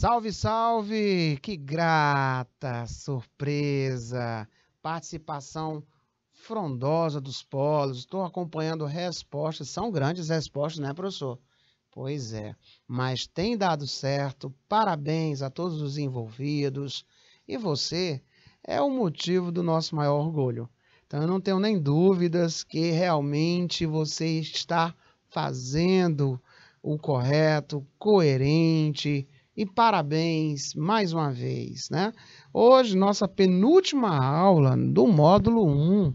Salve, salve! Que grata surpresa! Participação frondosa dos polos. Estou acompanhando respostas. São grandes respostas, né, professor? Pois é. Mas tem dado certo. Parabéns a todos os envolvidos. E você é o motivo do nosso maior orgulho. Então, eu não tenho nem dúvidas que realmente você está fazendo o correto, coerente e parabéns mais uma vez, né? Hoje, nossa penúltima aula do módulo 1.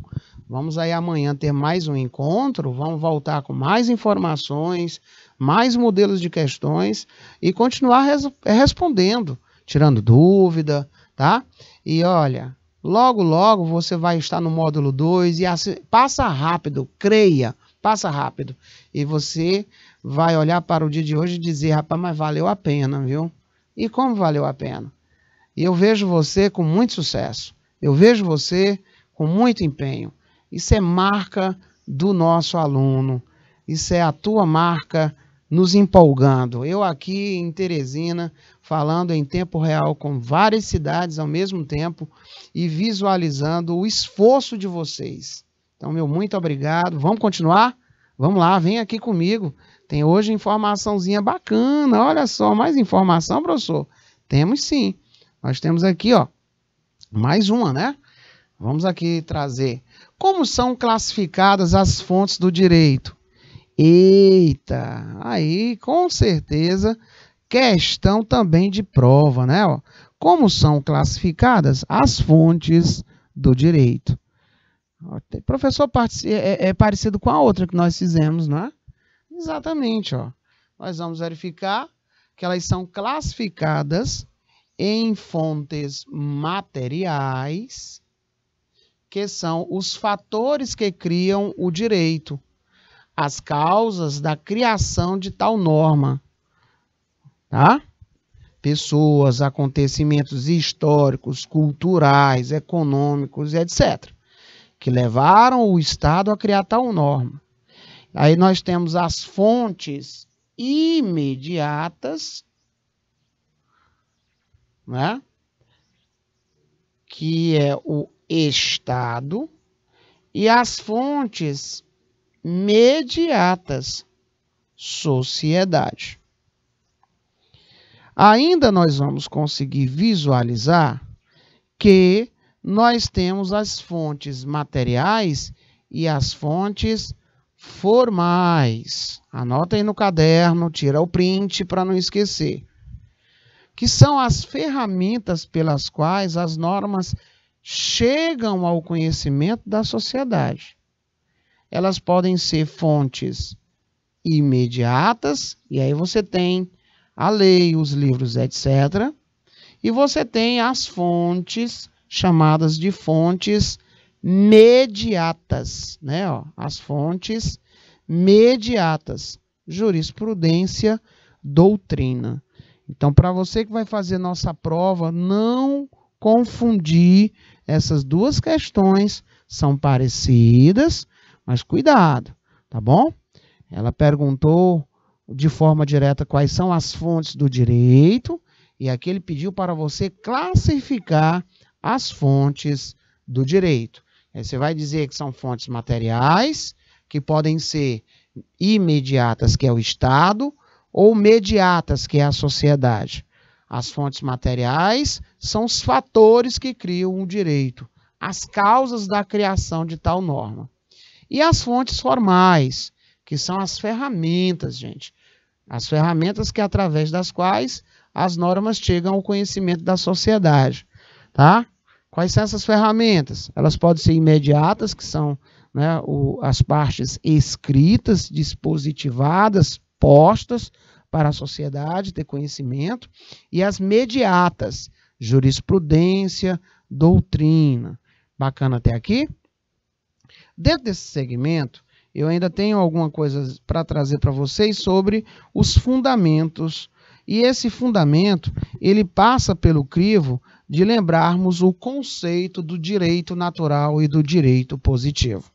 Vamos aí amanhã ter mais um encontro, vamos voltar com mais informações, mais modelos de questões e continuar res respondendo, tirando dúvida, tá? E olha, logo logo você vai estar no módulo 2 e passa rápido, creia, passa rápido. E você vai olhar para o dia de hoje e dizer, rapaz, mas valeu a pena, viu? E como valeu a pena? E eu vejo você com muito sucesso. Eu vejo você com muito empenho. Isso é marca do nosso aluno. Isso é a tua marca nos empolgando. Eu aqui em Teresina, falando em tempo real com várias cidades ao mesmo tempo e visualizando o esforço de vocês. Então, meu muito obrigado. Vamos continuar? Vamos lá, vem aqui comigo. Tem hoje informaçãozinha bacana. Olha só, mais informação, professor? Temos sim. Nós temos aqui, ó, mais uma, né? Vamos aqui trazer. Como são classificadas as fontes do direito? Eita! Aí, com certeza, questão também de prova, né? Como são classificadas as fontes do direito? O professor é, é, é parecido com a outra que nós fizemos, não é? Exatamente, ó. Nós vamos verificar que elas são classificadas em fontes materiais, que são os fatores que criam o direito, as causas da criação de tal norma, tá? Pessoas, acontecimentos históricos, culturais, econômicos, etc., que levaram o Estado a criar tal norma. Aí nós temos as fontes imediatas, né? que é o estado, e as fontes mediatas, sociedade. Ainda nós vamos conseguir visualizar que nós temos as fontes materiais e as fontes formais. Anota aí no caderno, tira o print para não esquecer. Que são as ferramentas pelas quais as normas chegam ao conhecimento da sociedade. Elas podem ser fontes imediatas, e aí você tem a lei, os livros, etc. E você tem as fontes, chamadas de fontes mediatas, né? Ó, as fontes mediatas, jurisprudência, doutrina. Então, para você que vai fazer nossa prova, não confundir essas duas questões, são parecidas, mas cuidado, tá bom? Ela perguntou de forma direta quais são as fontes do direito, e aqui ele pediu para você classificar as fontes do direito. É, você vai dizer que são fontes materiais, que podem ser imediatas, que é o Estado, ou mediatas, que é a sociedade. As fontes materiais são os fatores que criam o direito, as causas da criação de tal norma. E as fontes formais, que são as ferramentas, gente. As ferramentas que através das quais as normas chegam ao conhecimento da sociedade, tá? Quais são essas ferramentas? Elas podem ser imediatas, que são né, o, as partes escritas, dispositivadas, postas para a sociedade ter conhecimento, e as mediatas, jurisprudência, doutrina. Bacana até aqui? Dentro desse segmento, eu ainda tenho alguma coisa para trazer para vocês sobre os fundamentos e esse fundamento, ele passa pelo crivo de lembrarmos o conceito do direito natural e do direito positivo.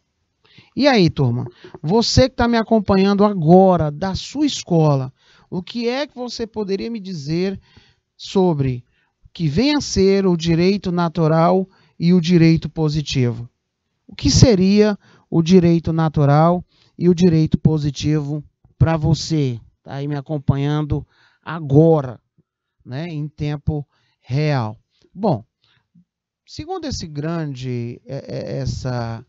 E aí, turma, você que está me acompanhando agora da sua escola, o que é que você poderia me dizer sobre que vem a ser o direito natural e o direito positivo? O que seria o direito natural e o direito positivo para você? Está aí me acompanhando agora, né, em tempo real. Bom, segundo esse grande é, é, essa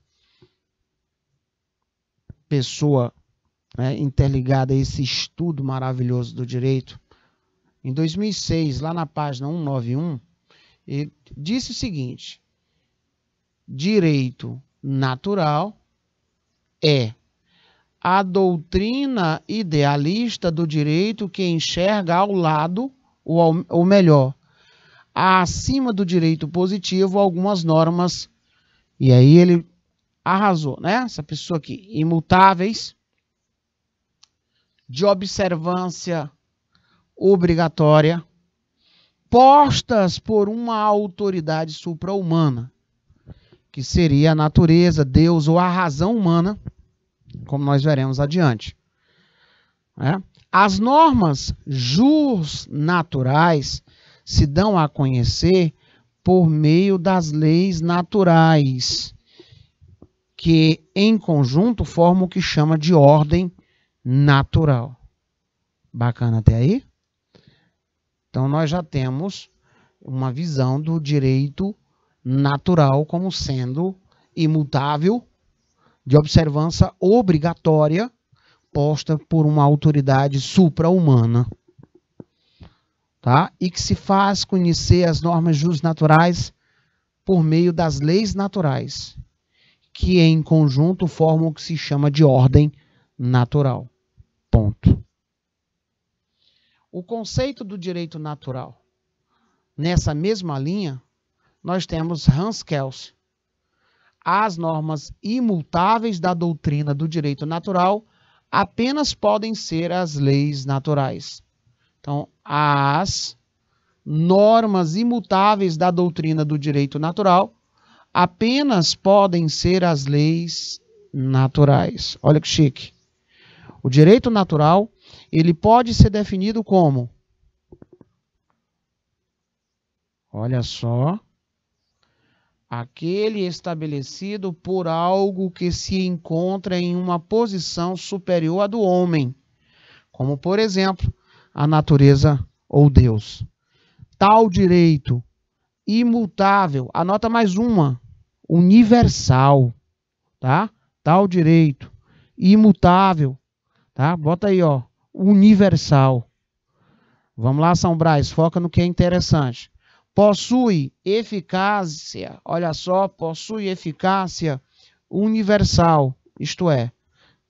pessoa né, interligada a esse estudo maravilhoso do direito, em 2006, lá na página 191, ele disse o seguinte: direito natural é a doutrina idealista do direito que enxerga ao lado, ou, ao, ou melhor, acima do direito positivo, algumas normas. E aí ele arrasou, né? Essa pessoa aqui, imutáveis, de observância obrigatória, postas por uma autoridade supra-humana, que seria a natureza, Deus ou a razão humana como nós veremos adiante. É? As normas naturais se dão a conhecer por meio das leis naturais, que em conjunto formam o que chama de ordem natural. Bacana até aí? Então nós já temos uma visão do direito natural como sendo imutável de observância obrigatória posta por uma autoridade supra-humana. Tá? E que se faz conhecer as normas naturais por meio das leis naturais, que em conjunto formam o que se chama de ordem natural. Ponto. O conceito do direito natural. Nessa mesma linha, nós temos Hans Kelsen, as normas imutáveis da doutrina do direito natural apenas podem ser as leis naturais. Então, as normas imutáveis da doutrina do direito natural apenas podem ser as leis naturais. Olha que chique. O direito natural, ele pode ser definido como Olha só, aquele estabelecido por algo que se encontra em uma posição superior à do homem, como por exemplo, a natureza ou Deus. Tal direito imutável, anota mais uma, universal, tá? Tal direito imutável, tá? Bota aí, ó, universal. Vamos lá, São Braz, foca no que é interessante possui eficácia, olha só, possui eficácia universal, isto é,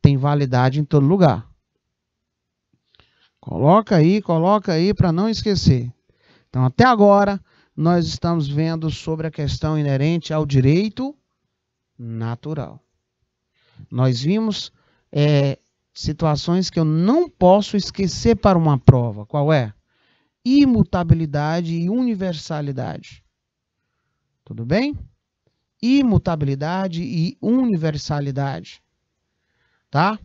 tem validade em todo lugar. Coloca aí, coloca aí para não esquecer. Então, até agora, nós estamos vendo sobre a questão inerente ao direito natural. Nós vimos é, situações que eu não posso esquecer para uma prova. Qual é? imutabilidade e universalidade. Tudo bem? Imutabilidade e universalidade. Tá?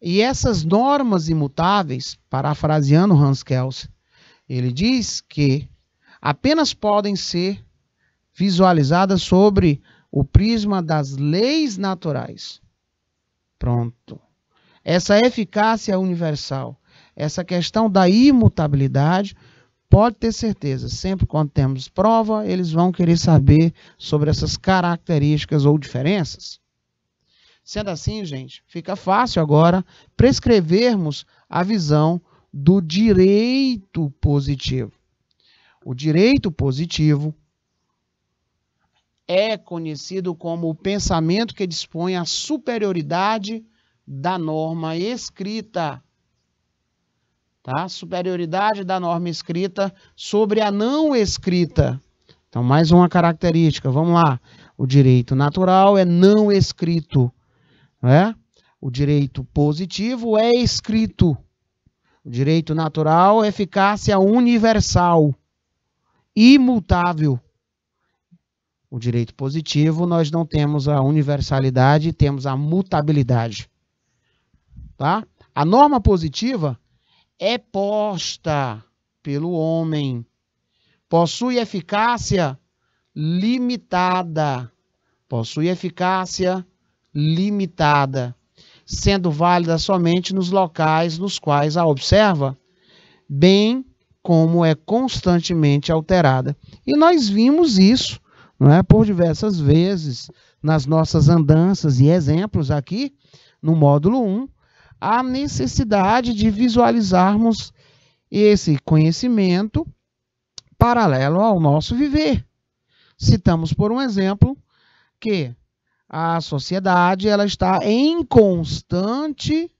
E essas normas imutáveis, parafraseando Hans Kelsen, ele diz que apenas podem ser visualizadas sobre o prisma das leis naturais. Pronto. Essa eficácia universal, essa questão da imutabilidade Pode ter certeza, sempre quando temos prova, eles vão querer saber sobre essas características ou diferenças. Sendo assim, gente, fica fácil agora prescrevermos a visão do direito positivo. O direito positivo é conhecido como o pensamento que dispõe a superioridade da norma escrita Tá? Superioridade da norma escrita sobre a não escrita. Então, mais uma característica. Vamos lá. O direito natural é não escrito. Né? O direito positivo é escrito. O direito natural é eficácia universal, imutável. O direito positivo, nós não temos a universalidade, temos a mutabilidade. Tá? A norma positiva é posta pelo homem. Possui eficácia limitada. Possui eficácia limitada, sendo válida somente nos locais nos quais a observa, bem como é constantemente alterada. E nós vimos isso não é, por diversas vezes nas nossas andanças e exemplos aqui no módulo 1 a necessidade de visualizarmos esse conhecimento paralelo ao nosso viver. Citamos, por um exemplo, que a sociedade ela está em constante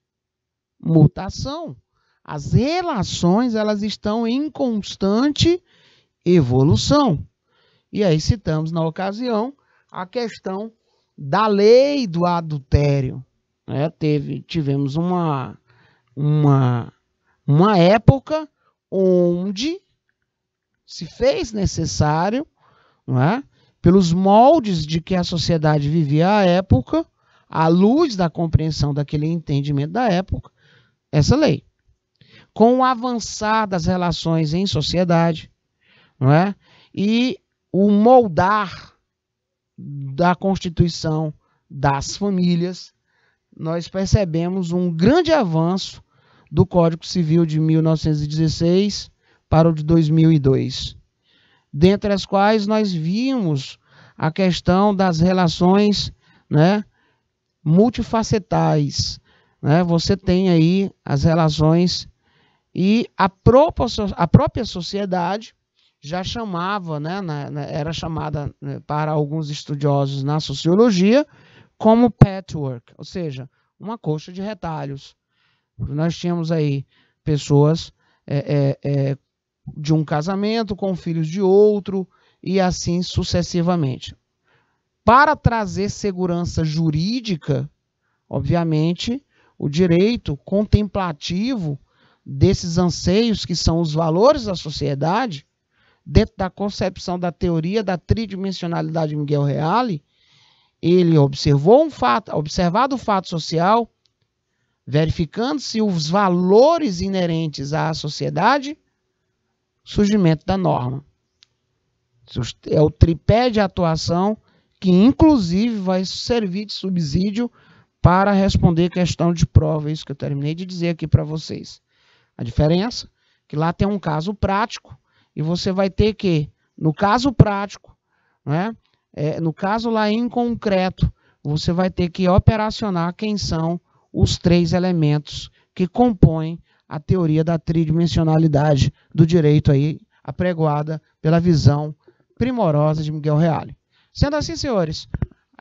mutação. As relações elas estão em constante evolução. E aí citamos na ocasião a questão da lei do adultério. Né? Teve, tivemos uma, uma, uma época onde se fez necessário, não é? pelos moldes de que a sociedade vivia à época, à luz da compreensão daquele entendimento da época, essa lei. Com o avançar das relações em sociedade, não é? E o moldar da constituição das famílias, nós percebemos um grande avanço do Código Civil de 1916 para o de 2002, dentre as quais nós vimos a questão das relações né, multifacetais. Né? Você tem aí as relações e a, própria sociedade já chamava, né, era chamada né, para alguns estudiosos na sociologia, como patchwork, ou seja, uma coxa de retalhos. Nós tínhamos aí pessoas é, é, é, de um casamento com filhos de outro e assim sucessivamente. Para trazer segurança jurídica, obviamente, o direito contemplativo desses anseios que são os valores da sociedade, dentro da concepção da teoria da tridimensionalidade de Miguel Reale, ele observou um fato, observado o fato social, verificando-se os valores inerentes à sociedade, surgimento da norma. É o tripé de atuação que, inclusive, vai servir de subsídio para responder questão de prova, é isso que eu terminei de dizer aqui para vocês. A diferença é que lá tem um caso prático e você vai ter que, no caso prático, né, é, no caso lá em concreto, você vai ter que operacionar quem são os três elementos que compõem a teoria da tridimensionalidade do direito aí apregoada pela visão primorosa de Miguel Reale. Sendo assim, senhores,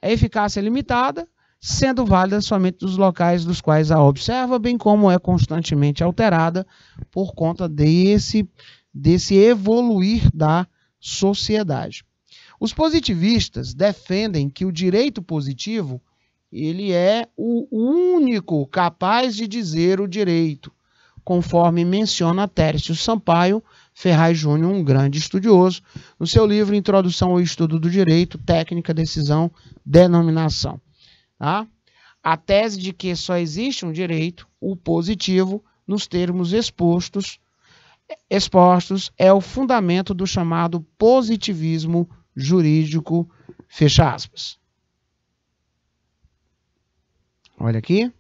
a eficácia é limitada, sendo válida somente dos locais dos quais a observa, bem como é constantemente alterada por conta desse, desse evoluir da sociedade. Os positivistas defendem que o direito positivo ele é o único capaz de dizer o direito, conforme menciona Tércio Sampaio Ferraz Júnior, um grande estudioso, no seu livro Introdução ao Estudo do Direito, Técnica, Decisão, Denominação. Tá? A tese de que só existe um direito, o positivo, nos termos expostos, expostos é o fundamento do chamado positivismo jurídico, fecha aspas. Olha aqui.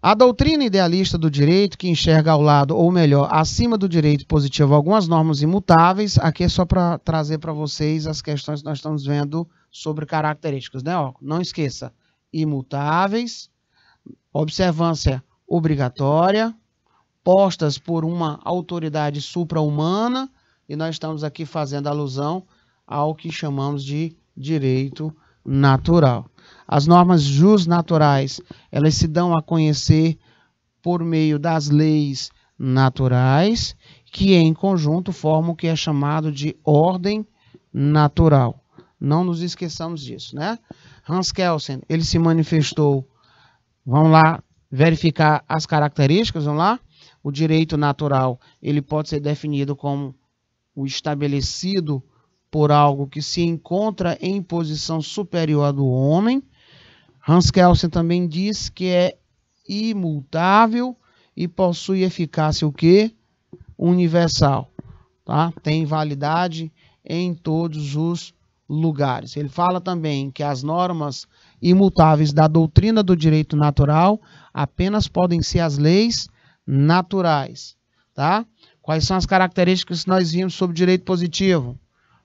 A doutrina idealista do direito, que enxerga ao lado, ou melhor, acima do direito positivo, algumas normas imutáveis, aqui é só para trazer para vocês as questões que nós estamos vendo sobre características, né? Ó, não esqueça, imutáveis, observância obrigatória, postas por uma autoridade supra-humana, e nós estamos aqui fazendo alusão ao que chamamos de direito natural. As normas naturais elas se dão a conhecer por meio das leis naturais, que em conjunto formam o que é chamado de ordem natural. Não nos esqueçamos disso, né? Hans Kelsen, ele se manifestou. Vamos lá verificar as características, vamos lá? O direito natural, ele pode ser definido como o estabelecido por algo que se encontra em posição superior do homem. Hans Kelsen também diz que é imutável e possui eficácia o quê? Universal, tá? Tem validade em todos os lugares. Ele fala também que as normas imutáveis da doutrina do direito natural apenas podem ser as leis naturais, tá? Quais são as características que nós vimos sobre direito positivo?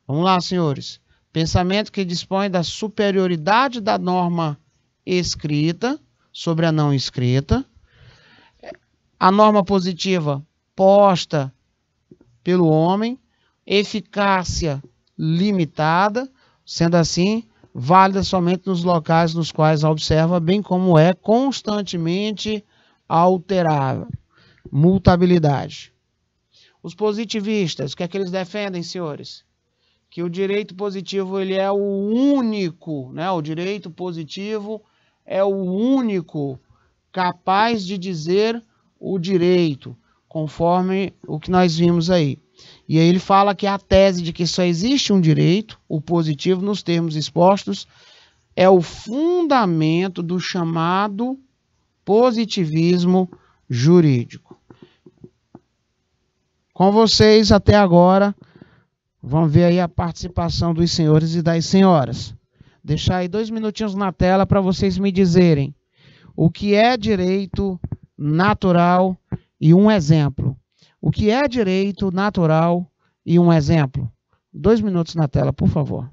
Vamos lá, senhores. Pensamento que dispõe da superioridade da norma escrita sobre a não escrita. A norma positiva posta pelo homem, eficácia limitada, sendo assim, válida somente nos locais nos quais observa, bem como é constantemente alterável multabilidade. Os positivistas, o que é que eles defendem, senhores? Que o direito positivo ele é o único, né? O direito positivo é o único capaz de dizer o direito, conforme o que nós vimos aí. E aí ele fala que a tese de que só existe um direito, o positivo nos termos expostos, é o fundamento do chamado positivismo jurídico. Com vocês até agora, vamos ver aí a participação dos senhores e das senhoras. Deixar aí dois minutinhos na tela para vocês me dizerem o que é direito natural e um exemplo. O que é direito natural e um exemplo? Dois minutos na tela, por favor.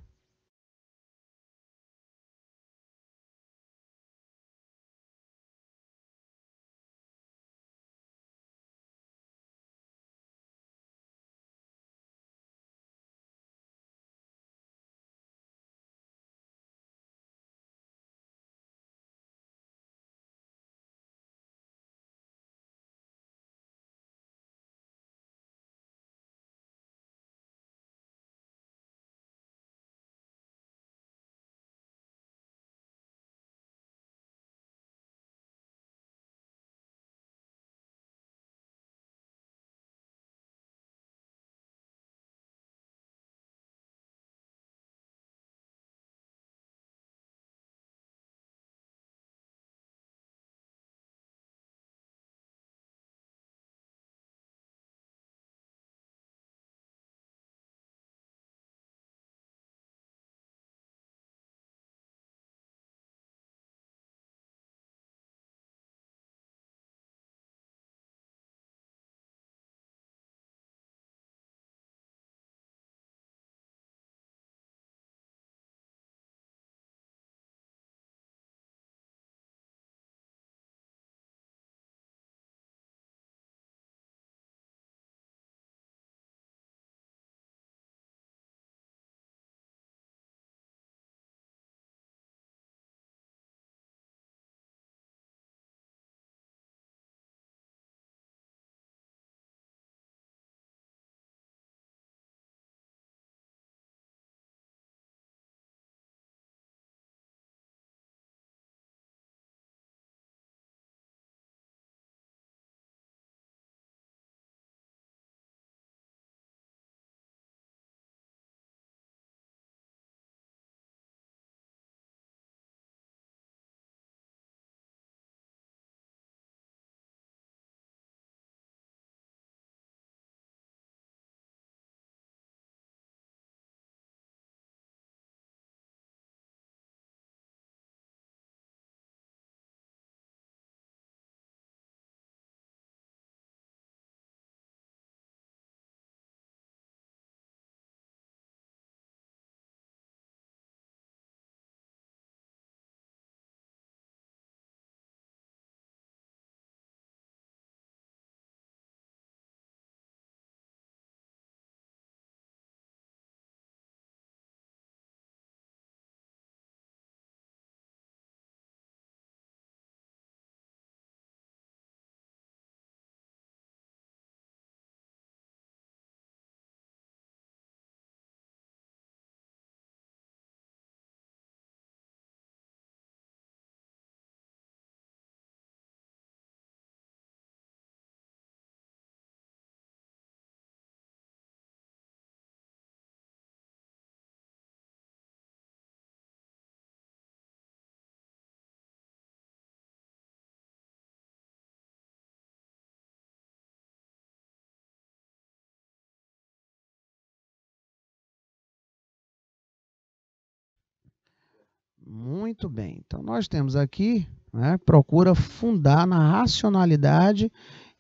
Muito bem. Então, nós temos aqui, né, procura fundar na racionalidade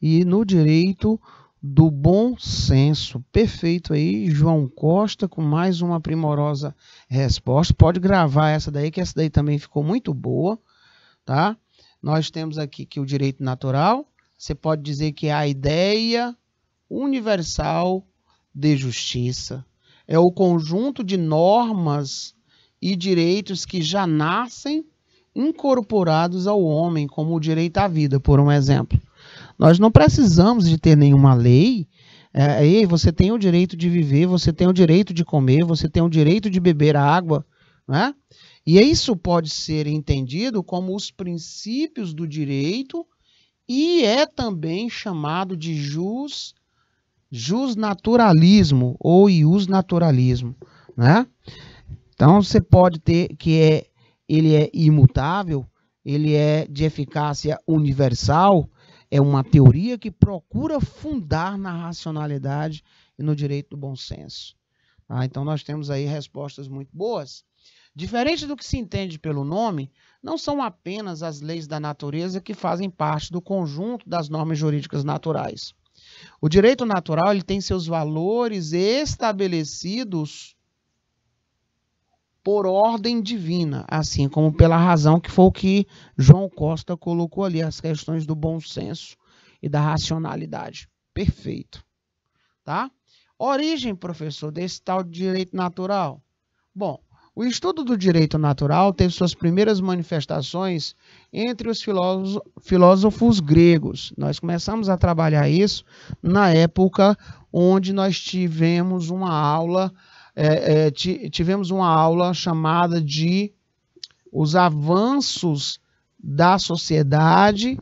e no direito do bom senso. Perfeito aí, João Costa, com mais uma primorosa resposta. Pode gravar essa daí, que essa daí também ficou muito boa, tá? Nós temos aqui que o direito natural, você pode dizer que é a ideia universal de justiça. É o conjunto de normas e direitos que já nascem incorporados ao homem, como o direito à vida, por um exemplo. Nós não precisamos de ter nenhuma lei. É, ei, você tem o direito de viver, você tem o direito de comer, você tem o direito de beber água, né? E isso pode ser entendido como os princípios do direito e é também chamado de jus, jus naturalismo ou ius naturalismo, né? Então você pode ter que é, ele é imutável, ele é de eficácia universal, é uma teoria que procura fundar na racionalidade e no direito do bom senso. Tá? então nós temos aí respostas muito boas. Diferente do que se entende pelo nome, não são apenas as leis da natureza que fazem parte do conjunto das normas jurídicas naturais. O direito natural ele tem seus valores estabelecidos por ordem divina, assim como pela razão que foi o que João Costa colocou ali, as questões do bom senso e da racionalidade. Perfeito. Tá? Origem, professor, desse tal direito natural. Bom, o estudo do direito natural teve suas primeiras manifestações entre os filósofos gregos. Nós começamos a trabalhar isso na época onde nós tivemos uma aula é, é, tivemos uma aula chamada de os avanços da sociedade,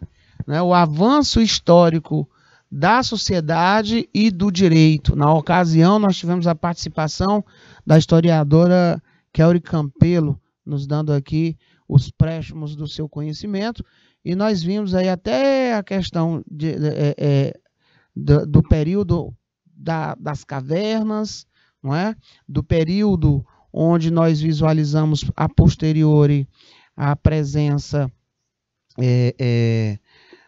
né, o avanço histórico da sociedade e do direito. Na ocasião, nós tivemos a participação da historiadora Kelly Campelo, nos dando aqui os préstimos do seu conhecimento, e nós vimos aí até a questão de, é, é, do, do, período da, das cavernas, não é? do período onde nós visualizamos a posteriori a presença é, é,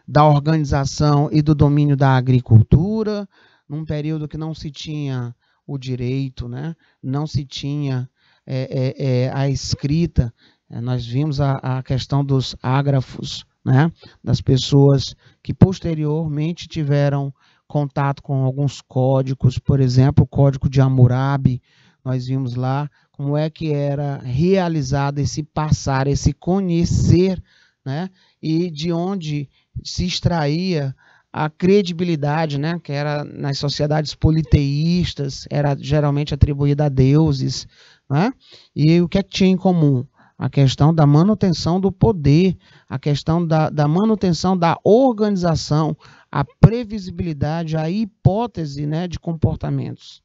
da organização e do domínio da agricultura, num período que não se tinha o direito, né? não se tinha é, é, é a escrita. É, nós vimos a, a questão dos ágrafos, né? das pessoas que posteriormente tiveram contato com alguns códigos, por exemplo, o código de Hammurabi, nós vimos lá como é que era realizado esse passar, esse conhecer, né? E de onde se extraía a credibilidade, né, que era nas sociedades politeístas, era geralmente atribuída a deuses, né? E o que é que tinha em comum? A questão da manutenção do poder, a questão da, da manutenção da organização, a previsibilidade, a hipótese né, de comportamentos,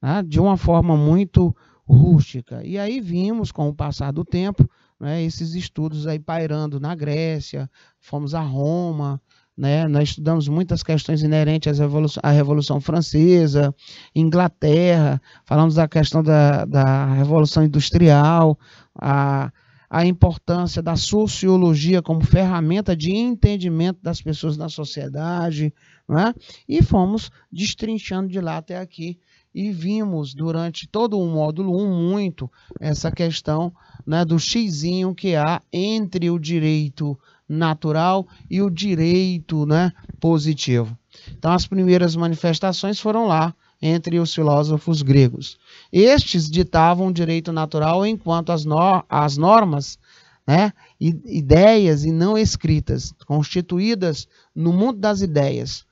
né, de uma forma muito rústica. E aí vimos, com o passar do tempo, né, esses estudos aí pairando na Grécia, fomos a Roma, né, nós estudamos muitas questões inerentes à Revolução, à Revolução Francesa, Inglaterra, falamos da questão da, da Revolução Industrial, a a importância da sociologia como ferramenta de entendimento das pessoas na sociedade, né? e fomos destrinchando de lá até aqui. E vimos durante todo o módulo 1 muito essa questão né, do xizinho que há entre o direito natural e o direito né, positivo. Então, as primeiras manifestações foram lá entre os filósofos gregos. Estes ditavam o direito natural enquanto as, no, as normas, né, ideias e não escritas, constituídas no mundo das ideias.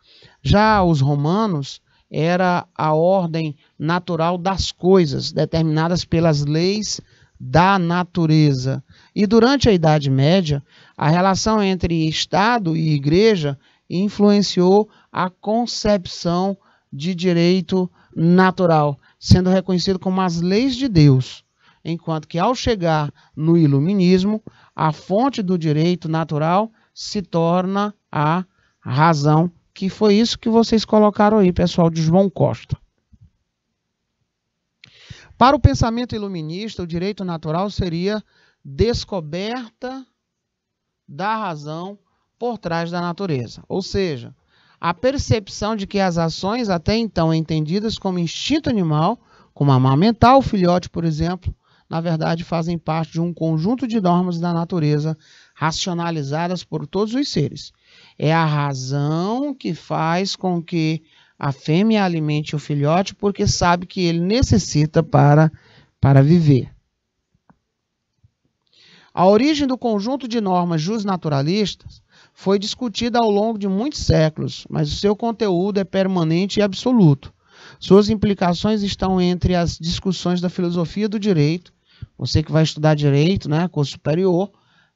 Já os romanos era a ordem natural das coisas, determinadas pelas leis da natureza. E durante a Idade Média, a relação entre Estado e Igreja influenciou a concepção de direito natural, sendo reconhecido como as leis de Deus, enquanto que ao chegar no iluminismo, a fonte do direito natural se torna a razão, que foi isso que vocês colocaram aí, pessoal de João Costa. Para o pensamento iluminista, o direito natural seria descoberta da razão por trás da natureza. Ou seja, a percepção de que as ações até então entendidas como instinto animal, como amamentar o filhote, por exemplo, na verdade fazem parte de um conjunto de normas da natureza racionalizadas por todos os seres. É a razão que faz com que a fêmea alimente o filhote porque sabe que ele necessita para, para viver. A origem do conjunto de normas justnaturalistas foi discutida ao longo de muitos séculos, mas o seu conteúdo é permanente e absoluto. Suas implicações estão entre as discussões da filosofia do direito. Você que vai estudar direito, né, curso superior,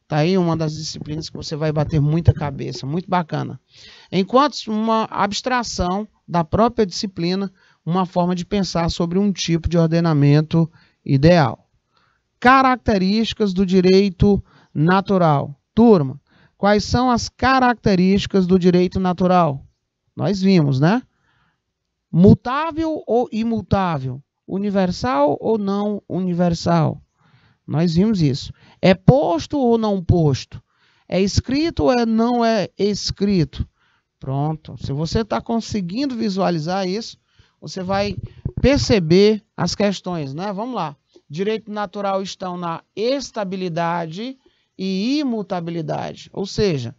tá aí uma das disciplinas que você vai bater muita cabeça, muito bacana. Enquanto uma abstração da própria disciplina, uma forma de pensar sobre um tipo de ordenamento ideal. Características do direito natural. Turma, Quais são as características do direito natural? Nós vimos, né? Mutável ou imutável? Universal ou não universal? Nós vimos isso. É posto ou não posto? É escrito ou é não é escrito? Pronto. Se você está conseguindo visualizar isso, você vai perceber as questões, né? Vamos lá. Direito natural estão na estabilidade, e imutabilidade, ou seja,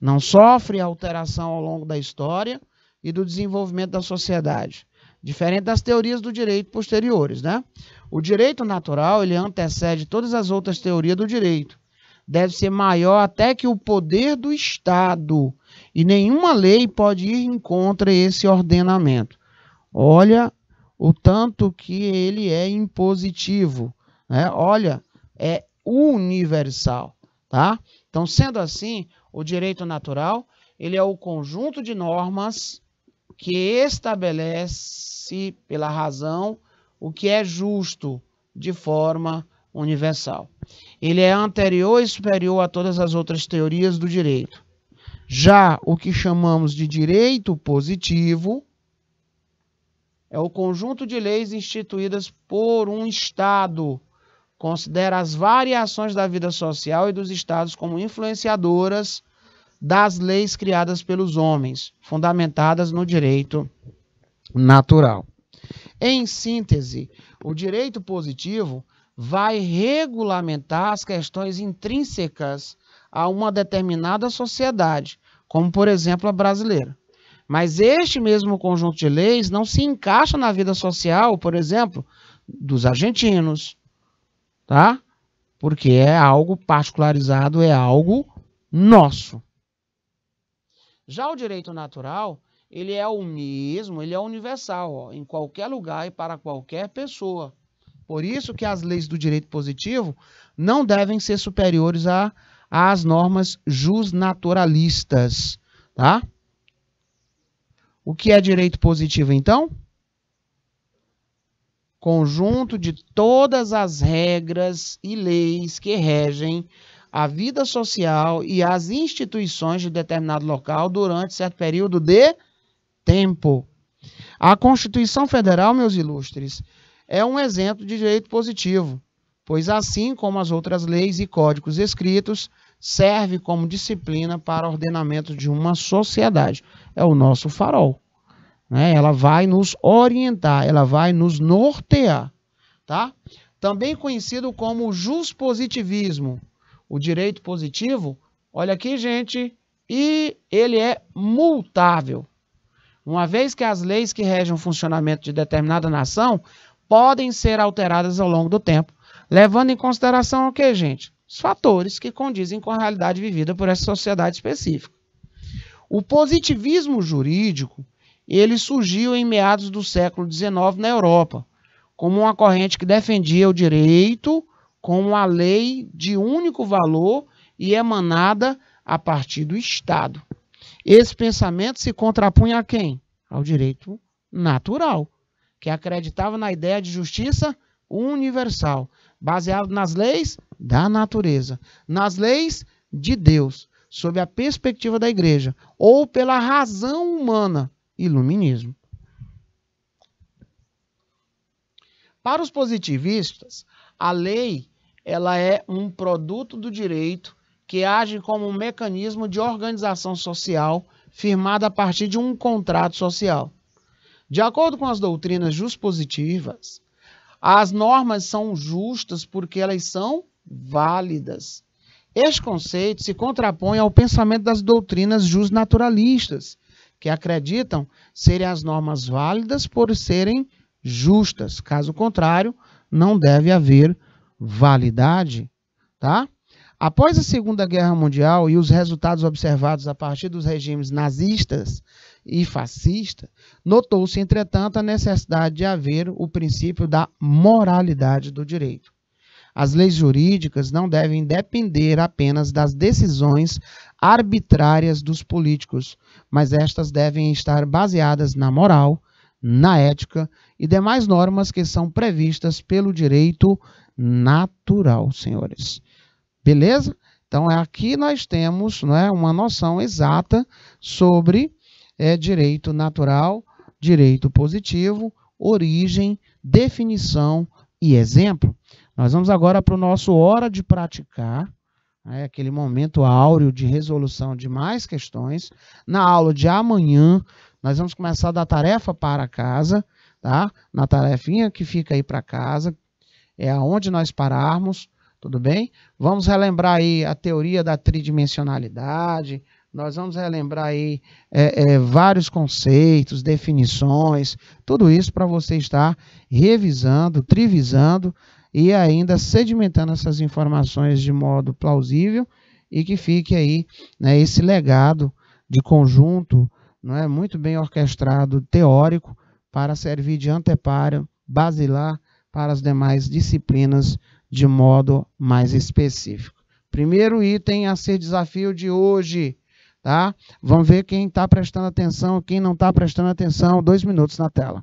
não sofre alteração ao longo da história e do desenvolvimento da sociedade, diferente das teorias do direito posteriores, né? O direito natural, ele antecede todas as outras teorias do direito. Deve ser maior até que o poder do Estado, e nenhuma lei pode ir em contra esse ordenamento. Olha o tanto que ele é impositivo, né? Olha, é universal. Tá? Então, sendo assim, o direito natural ele é o conjunto de normas que estabelece pela razão o que é justo de forma universal. Ele é anterior e superior a todas as outras teorias do direito. Já o que chamamos de direito positivo é o conjunto de leis instituídas por um Estado considera as variações da vida social e dos estados como influenciadoras das leis criadas pelos homens, fundamentadas no direito natural. Em síntese, o direito positivo vai regulamentar as questões intrínsecas a uma determinada sociedade, como por exemplo a brasileira. Mas este mesmo conjunto de leis não se encaixa na vida social, por exemplo, dos argentinos, tá? Porque é algo particularizado, é algo nosso. Já o direito natural, ele é o mesmo, ele é universal, ó, em qualquer lugar e para qualquer pessoa. Por isso que as leis do direito positivo não devem ser superiores a, às normas justnaturalistas, tá? O que é direito positivo, então? conjunto de todas as regras e leis que regem a vida social e as instituições de determinado local durante certo período de tempo. A Constituição Federal, meus ilustres, é um exemplo de direito positivo, pois assim como as outras leis e códigos escritos, serve como disciplina para o ordenamento de uma sociedade. É o nosso farol. Né? Ela vai nos orientar, ela vai nos nortear, tá? Também conhecido como positivismo, o direito positivo. Olha aqui, gente, e ele é multável. Uma vez que as leis que regem o funcionamento de determinada nação podem ser alteradas ao longo do tempo, levando em consideração o que, gente? Os fatores que condizem com a realidade vivida por essa sociedade específica. O positivismo jurídico ele surgiu em meados do século XIX na Europa, como uma corrente que defendia o direito como uma lei de único valor e emanada a partir do Estado. Esse pensamento se contrapunha a quem? Ao direito natural, que acreditava na ideia de justiça universal, baseado nas leis da natureza, nas leis de Deus, sob a perspectiva da igreja, ou pela razão humana, iluminismo. Para os positivistas, a lei ela é um produto do direito que age como um mecanismo de organização social firmado a partir de um contrato social. De acordo com as doutrinas positivas, as normas são justas porque elas são válidas. Este conceito se contrapõe ao pensamento das doutrinas justnaturalistas, que acreditam serem as normas válidas por serem justas. Caso contrário, não deve haver validade, tá? Após a Segunda Guerra Mundial e os resultados observados a partir dos regimes nazistas e fascista, notou-se, entretanto, a necessidade de haver o princípio da moralidade do direito. As leis jurídicas não devem depender apenas das decisões arbitrárias dos políticos, mas estas devem estar baseadas na moral, na ética e demais normas que são previstas pelo direito natural, senhores. Beleza? Então, aqui nós temos né, uma noção exata sobre é, direito natural, direito positivo, origem, definição e exemplo. Nós vamos agora para o nosso Hora de Praticar, né, aquele momento áureo de resolução de mais questões. Na aula de amanhã, nós vamos começar da tarefa para casa, tá? na tarefinha que fica aí para casa, é aonde nós pararmos, tudo bem? Vamos relembrar aí a teoria da tridimensionalidade, nós vamos relembrar aí é, é, vários conceitos, definições, tudo isso para você estar revisando, trivisando, e ainda sedimentando essas informações de modo plausível e que fique aí né, esse legado de conjunto não é muito bem orquestrado teórico para servir de anteparo basilar para as demais disciplinas de modo mais específico. Primeiro item a ser desafio de hoje, tá? Vamos ver quem está prestando atenção, quem não está prestando atenção. Dois minutos na tela.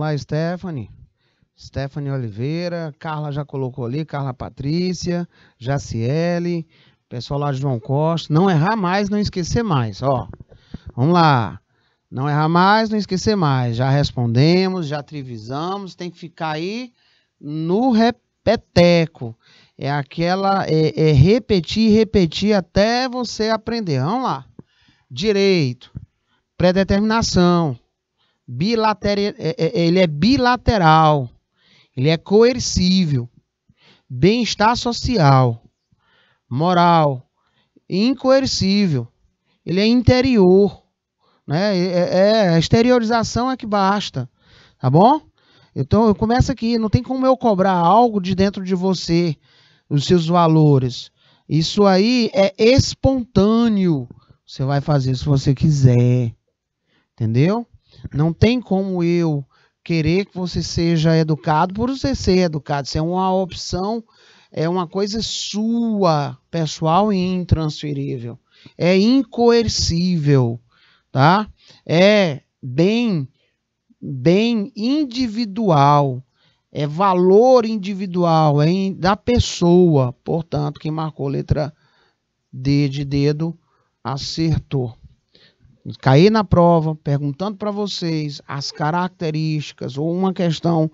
Lá, Stephanie. Stephanie Oliveira, Carla já colocou ali, Carla Patrícia, Jaciele, pessoal lá de João Costa. Não errar mais, não esquecer mais, ó. Vamos lá. Não errar mais, não esquecer mais. Já respondemos, já trivisamos, tem que ficar aí no repeteco. É aquela, é, é repetir, repetir até você aprender. Vamos lá. Direito, predeterminação, bilateral, é, é, é, ele é bilateral, ele é coercível, bem-estar social, moral, incoercível, ele é interior, né? É, é, exteriorização é que basta, tá bom? Então eu começo aqui, não tem como eu cobrar algo de dentro de você, os seus valores. Isso aí é espontâneo. Você vai fazer se você quiser. Entendeu? Não tem como eu querer que você seja educado por você ser educado. Isso é uma opção, é uma coisa sua, pessoal e intransferível. É incoercível, tá? É bem bem individual, é valor individual, é da pessoa. Portanto, quem marcou letra D de dedo acertou cair na prova, perguntando para vocês as características ou uma questão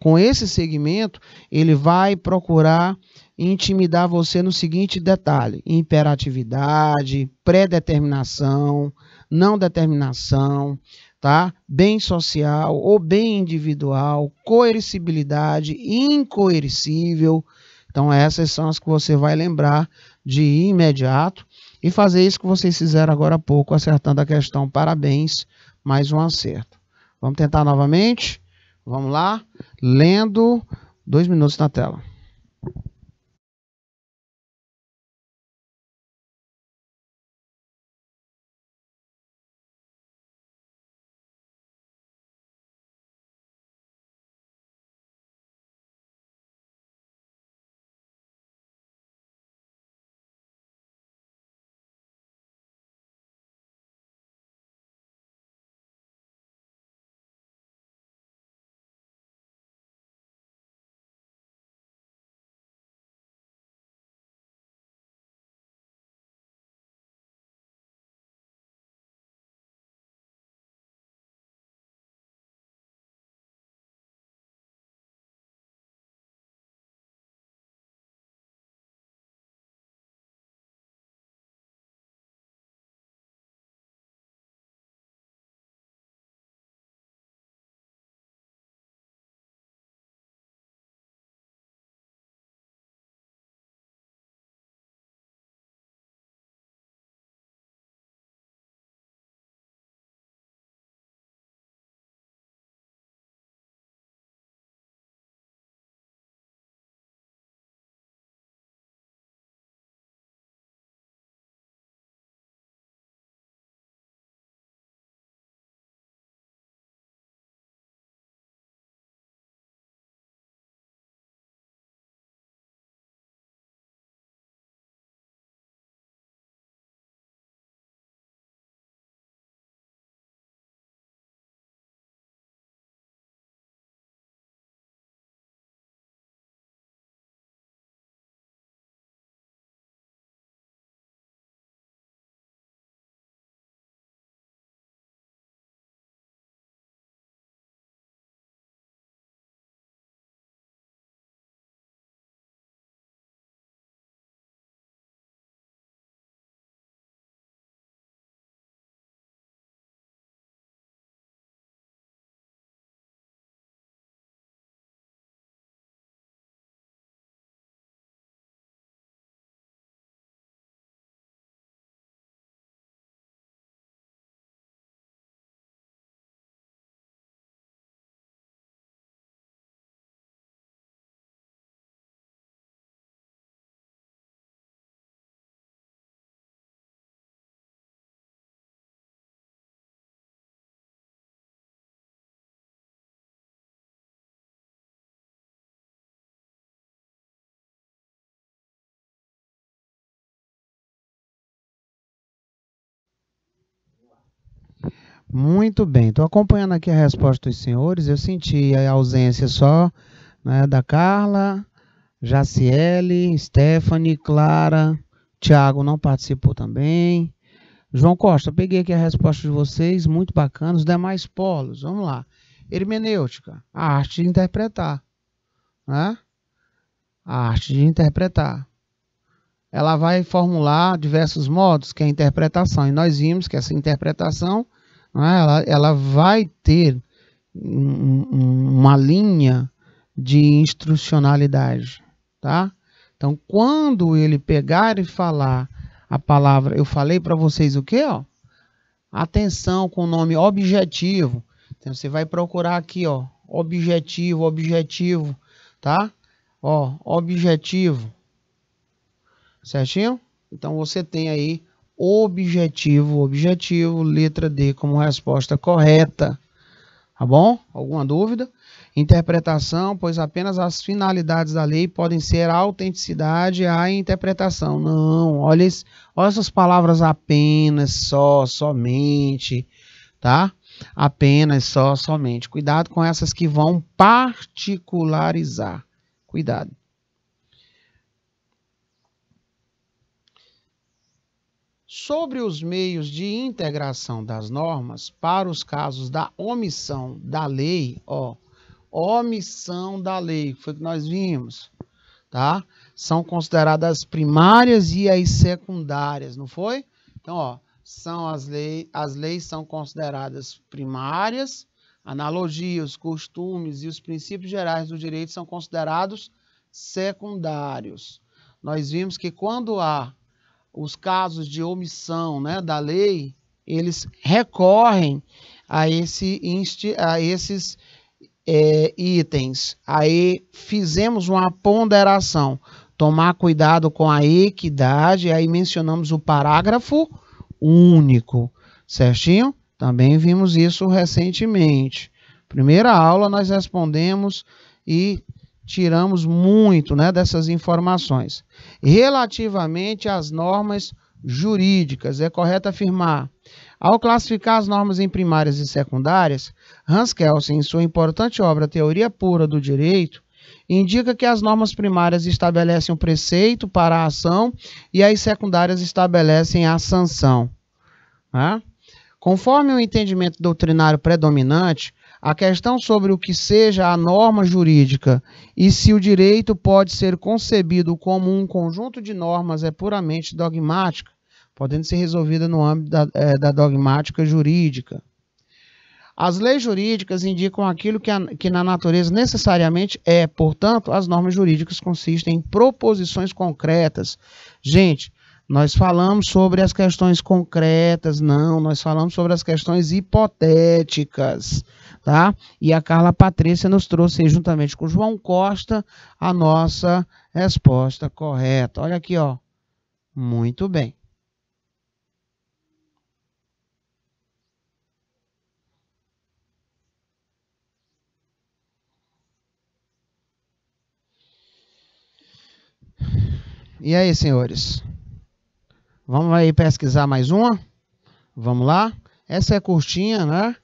com esse segmento, ele vai procurar intimidar você no seguinte detalhe: imperatividade, pré-determinação, não determinação, tá? Bem social ou bem individual, coercibilidade, incoercível. Então essas são as que você vai lembrar de imediato e fazer isso que vocês fizeram agora há pouco, acertando a questão. Parabéns, mais um acerto. Vamos tentar novamente? Vamos lá? Lendo, dois minutos na tela. Muito bem, estou acompanhando aqui a resposta dos senhores, eu senti a ausência só né, da Carla, Jaciele, Stephanie, Clara, Tiago não participou também. João Costa, peguei aqui a resposta de vocês, muito bacana. Os demais polos, vamos lá. Hermenêutica, a arte de interpretar. Né? A arte de interpretar. Ela vai formular diversos modos, que é a interpretação. E nós vimos que essa interpretação né? Ela, ela vai ter uma linha de instrucionalidade, tá? Então, quando ele pegar e falar a palavra, eu falei para vocês o que, ó? Atenção com o nome objetivo. Então, você vai procurar aqui, ó, objetivo, objetivo, tá? Ó, objetivo. Certinho? Então, você tem aí objetivo, objetivo, letra D como resposta correta. Tá bom? Alguma dúvida? Interpretação, pois apenas as finalidades da lei podem ser a autenticidade e a interpretação. Não, olha, esse, olha essas palavras apenas, só, somente, tá? Apenas, só, somente. Cuidado com essas que vão particularizar. Cuidado. sobre os meios de integração das normas para os casos da omissão da lei, ó, omissão da lei, foi que nós vimos, tá? São consideradas primárias e as secundárias, não foi? Então, ó, são as leis, as leis são consideradas primárias, analogias, costumes e os princípios gerais do direito são considerados secundários. Nós vimos que quando há os casos de omissão né, da lei, eles recorrem a, esse a esses é, itens. Aí fizemos uma ponderação. Tomar cuidado com a equidade, aí mencionamos o parágrafo único, certinho? Também vimos isso recentemente. Primeira aula nós respondemos e tiramos muito né, dessas informações. Relativamente às normas jurídicas, é correto afirmar. Ao classificar as normas em primárias e secundárias, Hans Kelsen, em sua importante obra Teoria Pura do Direito, indica que as normas primárias estabelecem o preceito para a ação e as secundárias estabelecem a sanção. Né? Conforme o entendimento doutrinário predominante, a questão sobre o que seja a norma jurídica e se o direito pode ser concebido como um conjunto de normas é puramente dogmática, podendo ser resolvida no âmbito da, é, da dogmática jurídica. As leis jurídicas indicam aquilo que, a, que na natureza necessariamente é, portanto, as normas jurídicas consistem em proposições concretas. Gente, nós falamos sobre as questões concretas, não, nós falamos sobre as questões hipotéticas tá? E a Carla Patrícia nos trouxe juntamente com o João Costa a nossa resposta correta. Olha aqui, ó. Muito bem. E aí, senhores? Vamos aí pesquisar mais uma? Vamos lá? Essa é curtinha, né?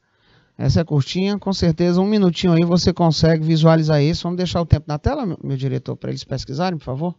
Essa é curtinha, com certeza, um minutinho aí você consegue visualizar isso. Vamos deixar o tempo na tela, meu diretor, para eles pesquisarem, por favor.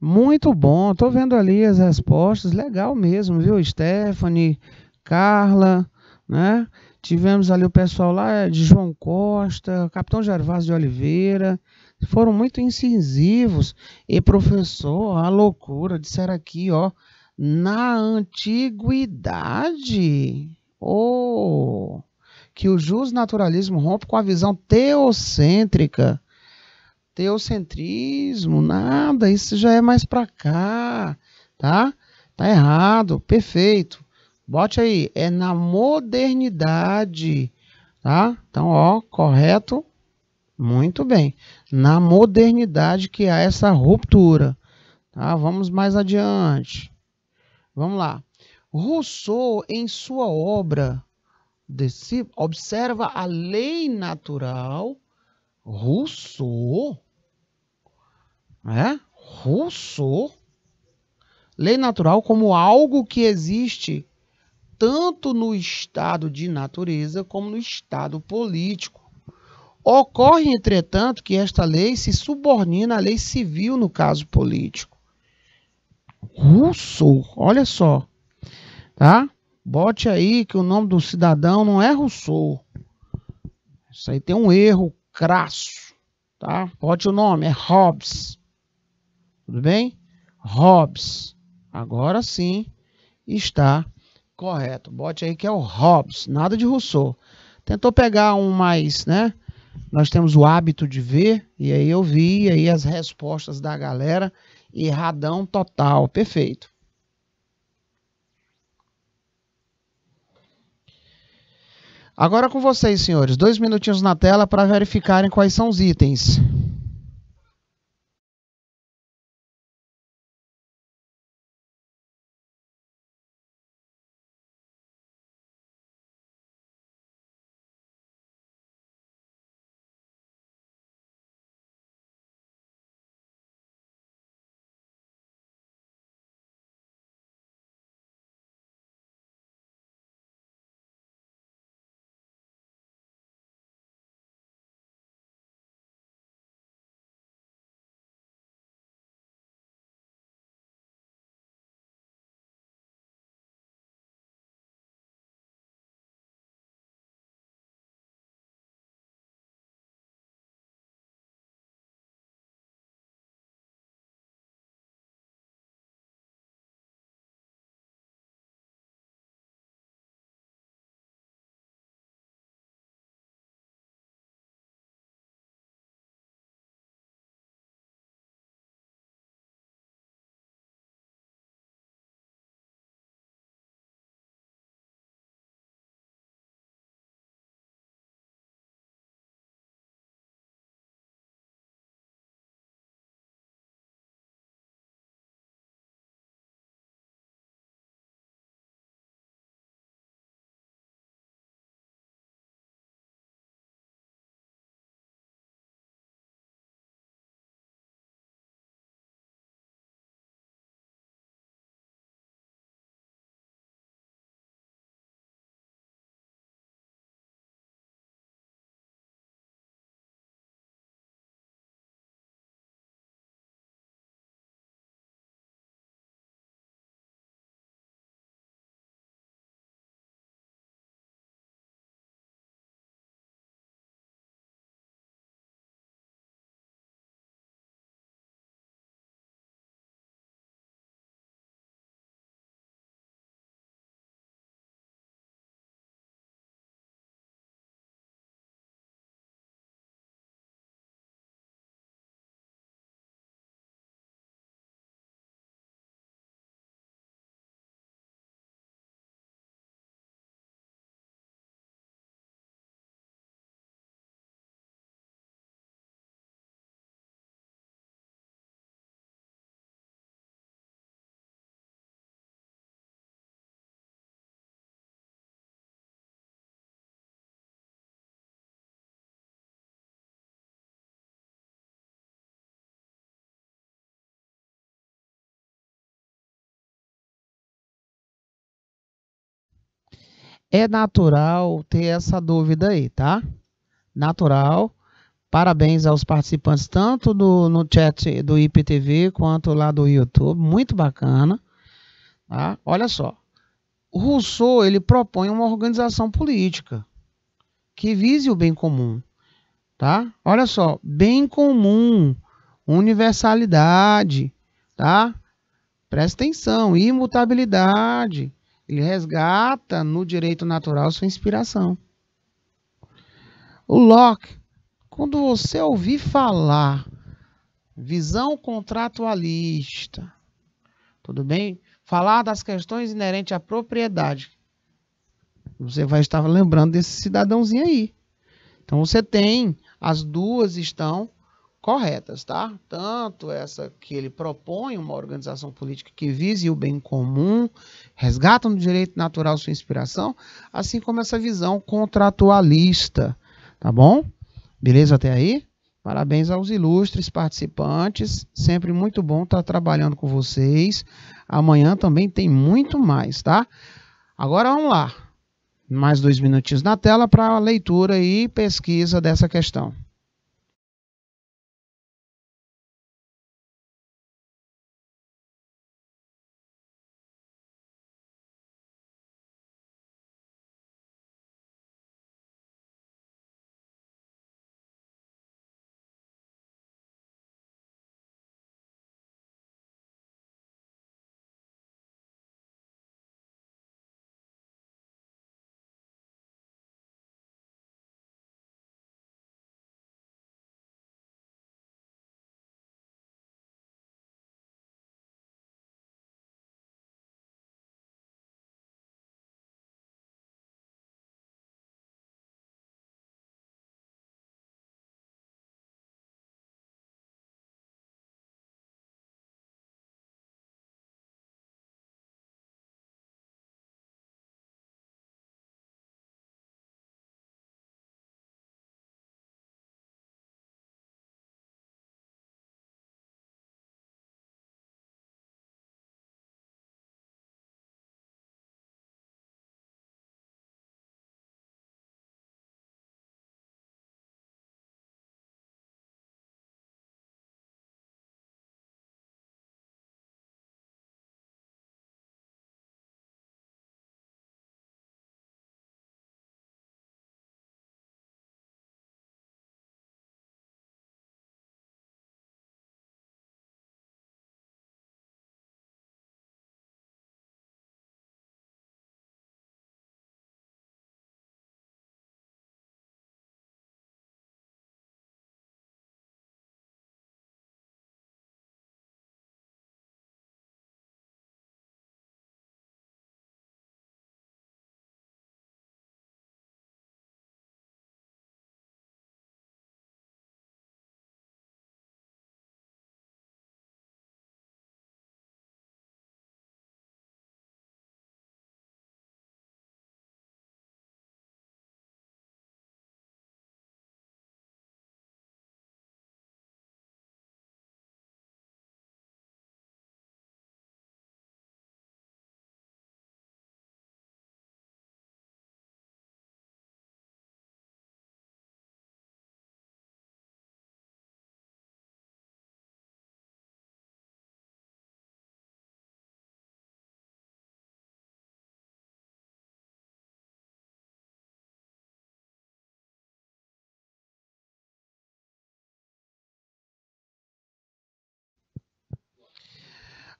Muito bom, estou vendo ali as respostas, legal mesmo, viu? Stephanie, Carla, né? Tivemos ali o pessoal lá é, de João Costa, Capitão Gervásio de Oliveira, foram muito incisivos. E professor, a loucura, disseram aqui, ó, na antiguidade, oh, que o justnaturalismo rompe com a visão teocêntrica teocentrismo, nada, isso já é mais para cá, tá? Tá errado, perfeito. Bote aí, é na modernidade, tá? Então, ó, correto? Muito bem. Na modernidade que há essa ruptura, tá? Vamos mais adiante. Vamos lá. Rousseau, em sua obra, observa a lei natural. Rousseau? né? Rousseau, lei natural como algo que existe tanto no estado de natureza como no estado político. Ocorre, entretanto, que esta lei se subordina à lei civil no caso político. Rousseau, olha só, tá? Bote aí que o nome do cidadão não é Rousseau. Isso aí tem um erro crasso, tá? Bote o nome, é Hobbes. Tudo bem? Hobbes. Agora sim está correto. Bote aí que é o Hobbes, nada de Rousseau. Tentou pegar um mais, né? Nós temos o hábito de ver, e aí eu vi aí as respostas da galera. Erradão total, perfeito. Agora com vocês, senhores. Dois minutinhos na tela para verificarem quais são os itens. É natural ter essa dúvida aí, tá? Natural. Parabéns aos participantes, tanto do, no chat do IPTV quanto lá do YouTube. Muito bacana. Tá? Olha só. Rousseau ele propõe uma organização política que vise o bem comum. Tá? Olha só, bem comum, universalidade, tá? Presta atenção, imutabilidade, ele resgata no direito natural sua inspiração. O Locke, quando você ouvir falar visão contratualista, tudo bem? Falar das questões inerentes à propriedade. Você vai estar lembrando desse cidadãozinho aí. Então você tem, as duas estão corretas, tá? Tanto essa que ele propõe, uma organização política que vise o bem comum, resgata do direito natural sua inspiração, assim como essa visão contratualista, tá bom? Beleza até aí? Parabéns aos ilustres participantes, sempre muito bom estar tá trabalhando com vocês. Amanhã também tem muito mais, tá? Agora vamos lá. Mais dois minutinhos na tela para a leitura e pesquisa dessa questão.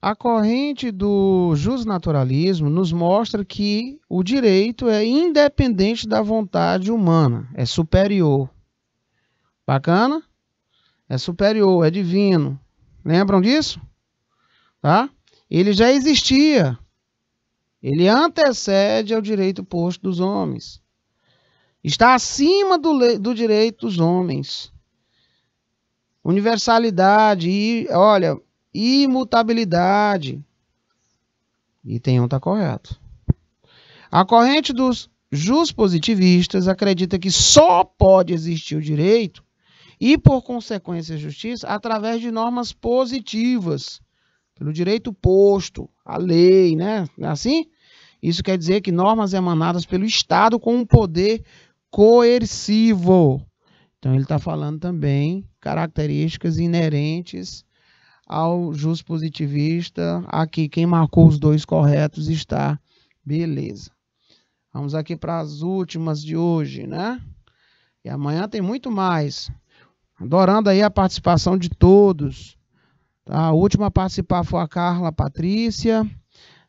A corrente do justnaturalismo nos mostra que o direito é independente da vontade humana, é superior. Bacana? É superior, é divino. Lembram disso? Tá? Ele já existia. Ele antecede ao direito posto dos homens. Está acima do, do direito dos homens. Universalidade e, olha, imutabilidade. Item 1 está correto. A corrente dos positivistas acredita que só pode existir o direito e, por consequência, a justiça através de normas positivas, pelo direito posto, a lei, né? É assim? Isso quer dizer que normas emanadas pelo Estado com um poder coercivo. Então, ele está falando também características inerentes ao positivista. Aqui, quem marcou os dois corretos está. Beleza. Vamos aqui para as últimas de hoje, né? E amanhã tem muito mais. Adorando aí a participação de todos. Tá? A última a participar foi a Carla Patrícia.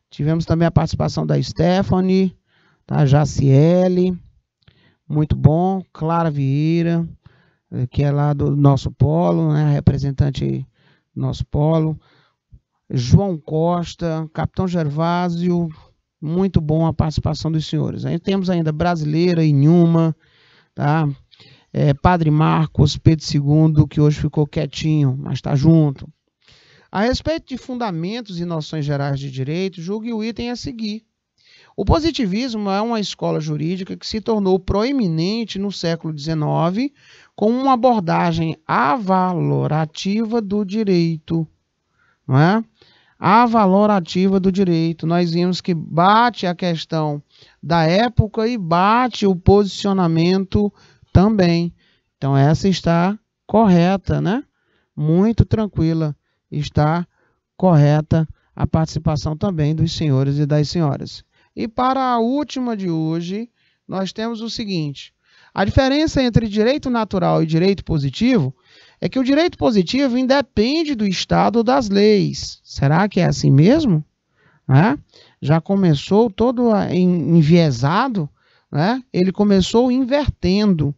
Tivemos também a participação da Stephanie, da tá? Jaciele. Muito bom. Clara Vieira, que é lá do nosso polo, né? Representante nosso polo. João Costa, Capitão Gervásio, muito bom a participação dos senhores. Aí temos ainda Brasileira, Inhuma, tá? É, Padre Marcos, Pedro II, que hoje ficou quietinho, mas está junto. A respeito de fundamentos e noções gerais de direito, julgue o item a seguir. O positivismo é uma escola jurídica que se tornou proeminente no século XIX com uma abordagem avalorativa do direito. Não é? Avalorativa do direito. Nós vimos que bate a questão da época e bate o posicionamento também. Então, essa está correta, né? Muito tranquila. Está correta a participação também dos senhores e das senhoras. E para a última de hoje, nós temos o seguinte: a diferença entre direito natural e direito positivo é que o direito positivo independe do Estado ou das leis. Será que é assim mesmo? Né? Já começou todo enviesado, né? ele começou invertendo.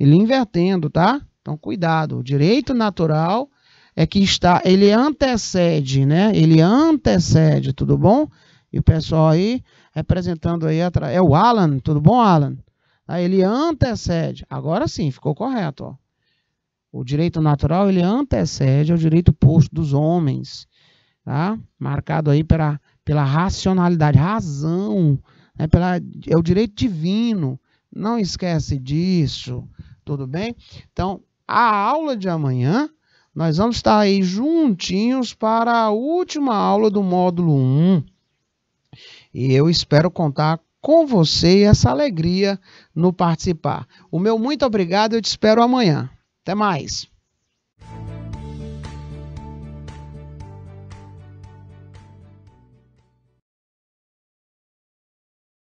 Ele invertendo, tá? Então, cuidado. O direito natural é que está, ele antecede, né? Ele antecede, tudo bom? E o pessoal aí representando aí É o Alan, tudo bom, Alan? Aí ele antecede. Agora sim, ficou correto. Ó. O direito natural ele antecede ao direito posto dos homens, tá? Marcado aí pela, pela racionalidade, razão, né? pela, é o direito divino. Não esquece disso, tudo bem? Então, a aula de amanhã nós vamos estar aí juntinhos para a última aula do módulo 1. E eu espero contar com você e essa alegria no participar. O meu muito obrigado, eu te espero amanhã. Até mais.